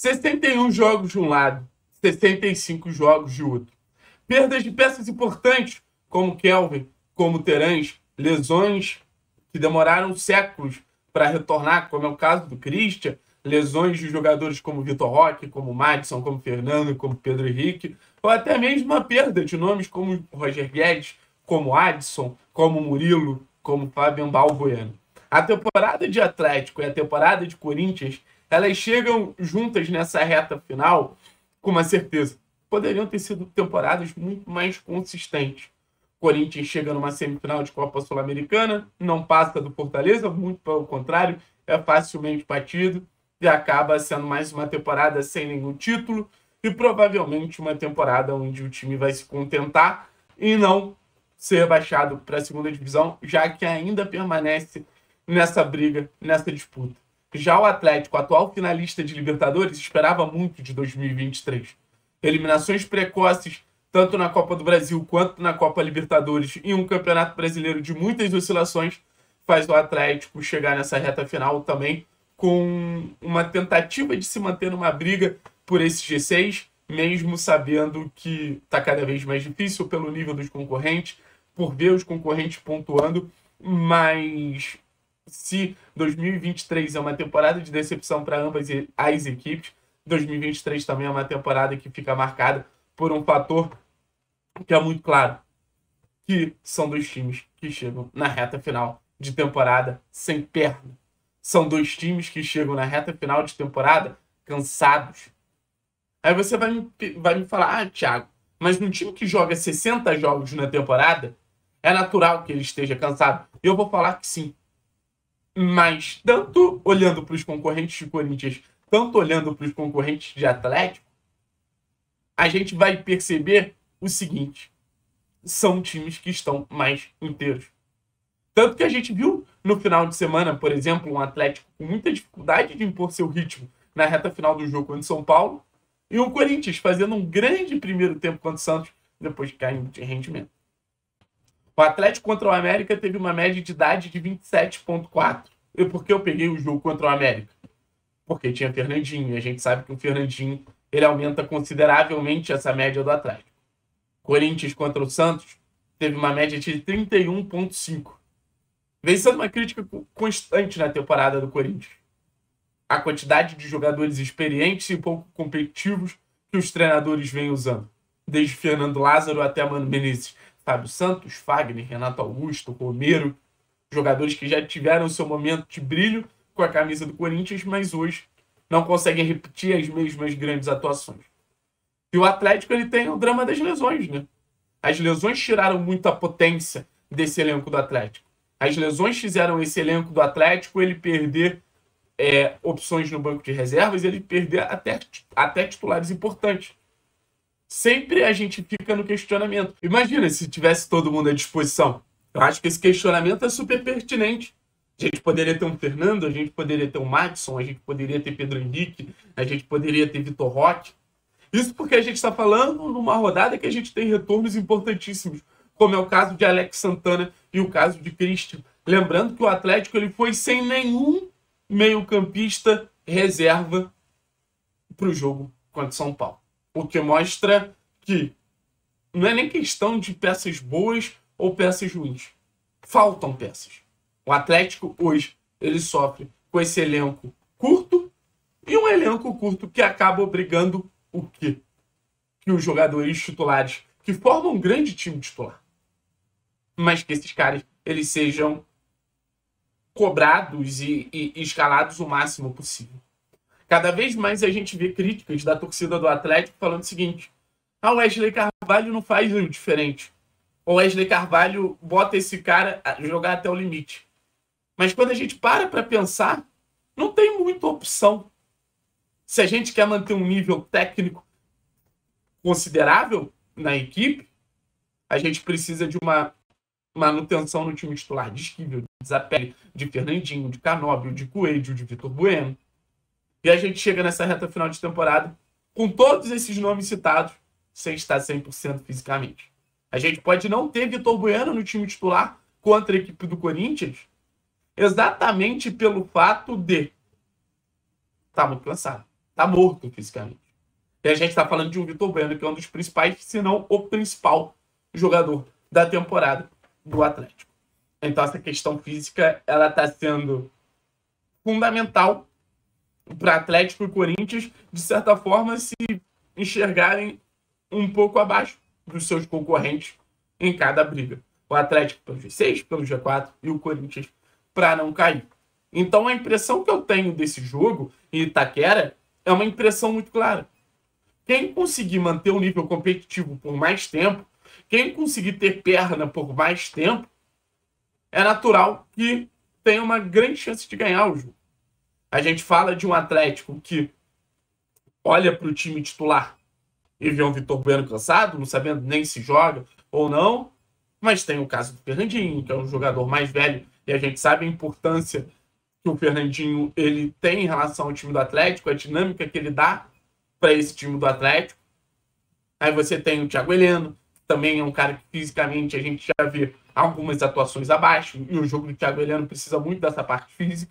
61 jogos de um lado, 65 jogos de outro. Perdas de peças importantes, como Kelvin, como Terãs, lesões que demoraram séculos para retornar, como é o caso do Christian, lesões de jogadores como Vitor Roque, como Madison, como Fernando, como Pedro Henrique, ou até mesmo a perda de nomes como Roger Guedes, como Adson, como Murilo, como Fabian Balbuena. A temporada de Atlético e a temporada de Corinthians elas chegam juntas nessa reta final com uma certeza. Poderiam ter sido temporadas muito mais consistentes. Corinthians chega numa semifinal de Copa Sul-Americana, não passa do Fortaleza, muito pelo contrário, é facilmente batido e acaba sendo mais uma temporada sem nenhum título e provavelmente uma temporada onde o time vai se contentar e não ser baixado para a segunda divisão, já que ainda permanece nessa briga, nessa disputa. Já o Atlético, atual finalista de Libertadores, esperava muito de 2023. Eliminações precoces, tanto na Copa do Brasil quanto na Copa Libertadores, e um campeonato brasileiro de muitas oscilações, faz o Atlético chegar nessa reta final também com uma tentativa de se manter numa briga por esse G6, mesmo sabendo que está cada vez mais difícil pelo nível dos concorrentes, por ver os concorrentes pontuando, mas se 2023 é uma temporada de decepção para ambas as equipes, 2023 também é uma temporada que fica marcada por um fator que é muito claro, que são dois times que chegam na reta final de temporada sem perna. São dois times que chegam na reta final de temporada cansados. Aí você vai me, vai me falar, ah, Thiago, mas num time que joga 60 jogos na temporada, é natural que ele esteja cansado. Eu vou falar que sim. Mas, tanto olhando para os concorrentes do Corinthians, tanto olhando para os concorrentes de Atlético, a gente vai perceber o seguinte: são times que estão mais inteiros. Tanto que a gente viu no final de semana, por exemplo, um Atlético com muita dificuldade de impor seu ritmo na reta final do jogo contra o São Paulo, e o Corinthians fazendo um grande primeiro tempo contra o Santos, depois caindo de rendimento. O Atlético contra o América teve uma média de idade de 27,4. E por que eu peguei o jogo contra o América? Porque tinha Fernandinho. A gente sabe que o Fernandinho ele aumenta consideravelmente essa média do Atlético. Corinthians contra o Santos teve uma média de 31,5. Vem sendo uma crítica constante na temporada do Corinthians. A quantidade de jogadores experientes e pouco competitivos que os treinadores vêm usando, desde Fernando Lázaro até Mano Menezes Fábio Santos, Fagner, Renato Augusto, Romero, jogadores que já tiveram seu momento de brilho com a camisa do Corinthians, mas hoje não conseguem repetir as mesmas grandes atuações. E o Atlético ele tem o drama das lesões, né? As lesões tiraram muita potência desse elenco do Atlético. As lesões fizeram esse elenco do Atlético ele perder é, opções no banco de reservas, ele perder até, até titulares importantes sempre a gente fica no questionamento. Imagina se tivesse todo mundo à disposição. Eu acho que esse questionamento é super pertinente. A gente poderia ter um Fernando, a gente poderia ter um Madison, a gente poderia ter Pedro Henrique, a gente poderia ter Vitor Roque. Isso porque a gente está falando numa rodada que a gente tem retornos importantíssimos, como é o caso de Alex Santana e o caso de Christian. Lembrando que o Atlético ele foi sem nenhum meio-campista reserva para o jogo contra o São Paulo. O que mostra que não é nem questão de peças boas ou peças ruins. Faltam peças. O Atlético hoje ele sofre com esse elenco curto e um elenco curto que acaba obrigando o quê? Que os jogadores titulares que formam um grande time titular, mas que esses caras eles sejam cobrados e, e escalados o máximo possível. Cada vez mais a gente vê críticas da torcida do Atlético falando o seguinte: ah, o Wesley Carvalho não faz o diferente. O Wesley Carvalho bota esse cara a jogar até o limite. Mas quando a gente para para pensar, não tem muita opção. Se a gente quer manter um nível técnico considerável na equipe, a gente precisa de uma manutenção no time titular de Esquivel, de Zapelli, de Fernandinho, de Canóbio, de Coelho, de Vitor Bueno. E a gente chega nessa reta final de temporada com todos esses nomes citados sem estar 100% fisicamente. A gente pode não ter Vitor Bueno no time titular contra a equipe do Corinthians exatamente pelo fato de tá muito cansado, tá morto fisicamente. E a gente está falando de um Vitor Bueno, que é um dos principais, se não o principal jogador da temporada do Atlético. Então essa questão física ela está sendo fundamental para Atlético e Corinthians, de certa forma, se enxergarem um pouco abaixo dos seus concorrentes em cada briga. O Atlético pelo G6, pelo G4 e o Corinthians para não cair. Então a impressão que eu tenho desse jogo em Itaquera é uma impressão muito clara. Quem conseguir manter o nível competitivo por mais tempo, quem conseguir ter perna por mais tempo, é natural que tenha uma grande chance de ganhar o jogo a gente fala de um Atlético que olha para o time titular e vê um Vitor Bueno cansado, não sabendo nem se joga ou não. Mas tem o caso do Fernandinho, que é um jogador mais velho e a gente sabe a importância que o Fernandinho ele tem em relação ao time do Atlético, a dinâmica que ele dá para esse time do Atlético. Aí você tem o Thiago Heleno, que também é um cara que fisicamente a gente já vê algumas atuações abaixo, e o jogo do Thiago Heleno precisa muito dessa parte física.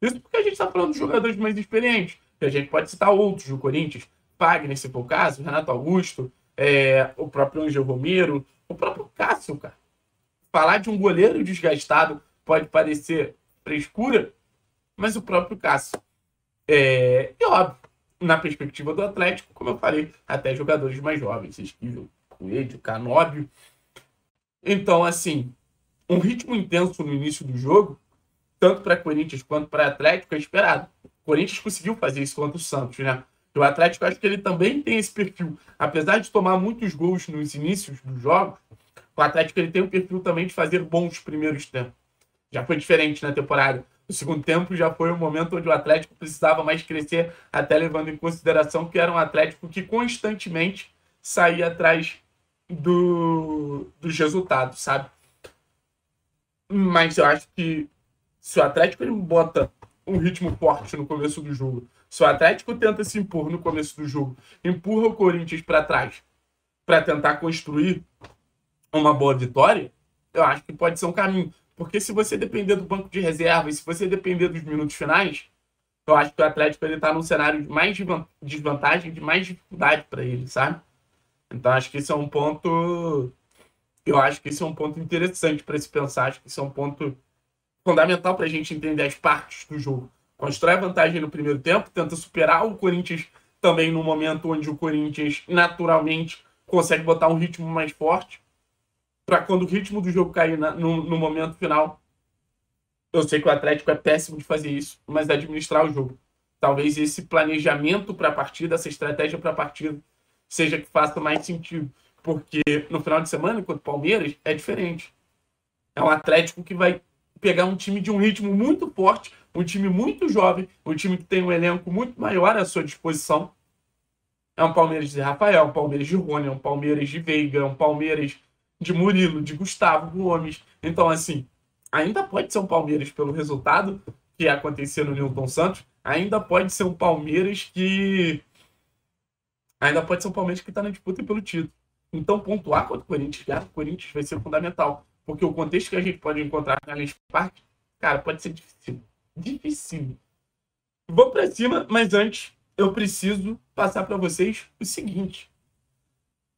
Isso porque a gente está falando de jogadores mais experientes. A gente pode citar outros do Corinthians, Wagner, se for o caso, Renato Augusto, é, o próprio Angel Romero, o próprio Cássio, cara. Falar de um goleiro desgastado pode parecer frescura, mas o próprio Cássio. É, e óbvio, na perspectiva do Atlético, como eu falei, até jogadores mais jovens, Esquivel, Coelho, Canóbio. Então, assim, um ritmo intenso no início do jogo tanto para Corinthians quanto para Atlético, é esperado. O Corinthians conseguiu fazer isso contra o Santos, né? E o Atlético, acho que ele também tem esse perfil. Apesar de tomar muitos gols nos inícios dos jogos, o Atlético ele tem o perfil também de fazer bons primeiros tempos. Já foi diferente na temporada. O segundo tempo já foi o um momento onde o Atlético precisava mais crescer, até levando em consideração que era um Atlético que constantemente saía atrás do, dos resultados, sabe? Mas eu acho que se o Atlético ele bota um ritmo forte no começo do jogo, se o Atlético tenta se impor no começo do jogo, empurra o Corinthians para trás para tentar construir uma boa vitória, eu acho que pode ser um caminho. Porque se você depender do banco de reservas, se você depender dos minutos finais, eu acho que o Atlético ele tá num cenário de mais desvantagem, de mais dificuldade para ele, sabe? Então acho que isso é um ponto eu acho que isso é um ponto interessante para se pensar, acho que isso é um ponto fundamental para a gente entender as partes do jogo. Constrói vantagem no primeiro tempo, tenta superar o Corinthians também no momento onde o Corinthians naturalmente consegue botar um ritmo mais forte. Para quando o ritmo do jogo cair na, no, no momento final, eu sei que o Atlético é péssimo de fazer isso, mas é administrar o jogo. Talvez esse planejamento para a partida, essa estratégia para a partida, seja que faça mais sentido. Porque no final de semana, enquanto Palmeiras, é diferente. É um Atlético que vai pegar um time de um ritmo muito forte, um time muito jovem, um time que tem um elenco muito maior à sua disposição. É um Palmeiras de Rafael, é um Palmeiras de Rony, é um Palmeiras de Veiga, é um Palmeiras de Murilo, de Gustavo Gomes. Então, assim, ainda pode ser um Palmeiras pelo resultado que aconteceu no Newton Santos, ainda pode ser um Palmeiras que. Ainda pode ser um Palmeiras que está na disputa pelo título. Então, pontuar contra o Corinthians, ganhar o Corinthians vai ser fundamental. Porque o contexto que a gente pode encontrar na Lens Park, cara, pode ser difícil. Difícil. Vou para cima, mas antes eu preciso passar para vocês o seguinte.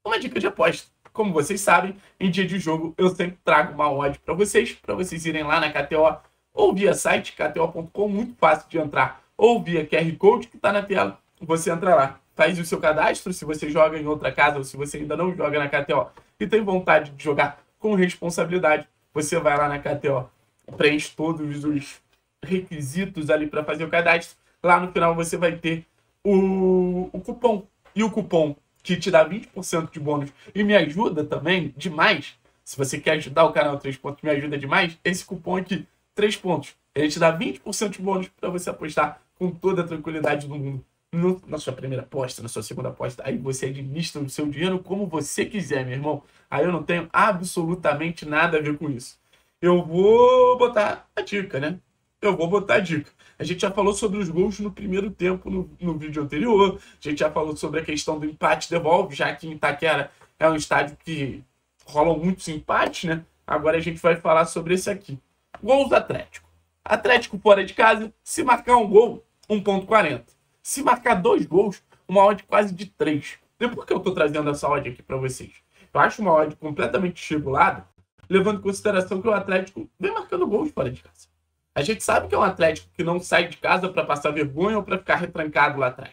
Uma dica de aposta. Como vocês sabem, em dia de jogo eu sempre trago uma odd para vocês, para vocês irem lá na KTO ou via site, kto.com, muito fácil de entrar, ou via QR Code que está na tela. Você entra lá, faz o seu cadastro, se você joga em outra casa ou se você ainda não joga na KTO e tem vontade de jogar com responsabilidade. Você vai lá na KTO, preenche todos os requisitos ali para fazer o cadastro. Lá no final você vai ter o, o cupom. E o cupom que te dá 20% de bônus e me ajuda também demais. Se você quer ajudar o canal 3 pontos, me ajuda demais. Esse cupom aqui, 3 pontos, ele te dá 20% de bônus para você apostar com toda a tranquilidade do mundo no, na sua primeira aposta, na sua segunda aposta. Aí você administra o seu dinheiro como você quiser, meu irmão. Aí eu não tenho absolutamente nada a ver com isso. Eu vou botar a dica, né? Eu vou botar a dica. A gente já falou sobre os gols no primeiro tempo no, no vídeo anterior. A gente já falou sobre a questão do empate devolve, já que em Itaquera é um estádio que rolam muitos empates, né? Agora a gente vai falar sobre esse aqui. Gols Atlético. Atlético fora de casa, se marcar um gol, 1.40. Se marcar dois gols, uma odd quase de três. E então, por que eu estou trazendo essa odd aqui para vocês? Eu acho uma odd completamente estimulada, levando em consideração que o Atlético vem marcando gols fora de casa. A gente sabe que é um Atlético que não sai de casa para passar vergonha ou para ficar retrancado lá atrás.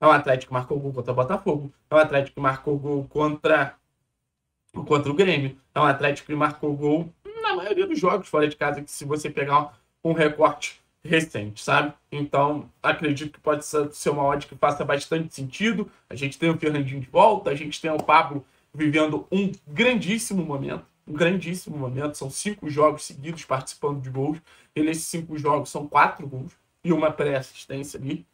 É um Atlético que marcou gol contra o Botafogo. É um Atlético que marcou gol contra, contra o Grêmio. É um Atlético que marcou gol na maioria dos jogos fora de casa, que se você pegar um recorte recente, sabe? Então, acredito que pode ser uma odd que faça bastante sentido. A gente tem o Fernandinho de volta, a gente tem o Pablo vivendo um grandíssimo momento, um grandíssimo momento. São cinco jogos seguidos participando de gols. E nesses cinco jogos são quatro gols e uma pré-assistência ali.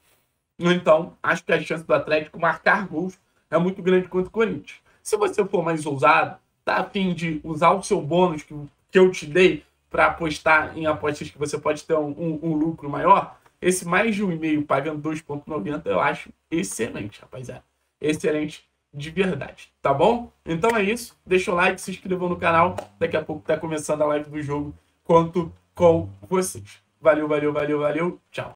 Então, acho que a chance do Atlético marcar gols é muito grande quanto o Corinthians. Se você for mais ousado, tá a fim de usar o seu bônus que, que eu te dei para apostar em apostas que você pode ter um, um, um lucro maior, esse mais de um e e-mail pagando 2,90 eu acho excelente, rapaziada. Excelente de verdade, tá bom? Então é isso. Deixa o like, se inscrevam no canal. Daqui a pouco tá começando a live do jogo. Conto com vocês. Valeu, valeu, valeu, valeu. Tchau.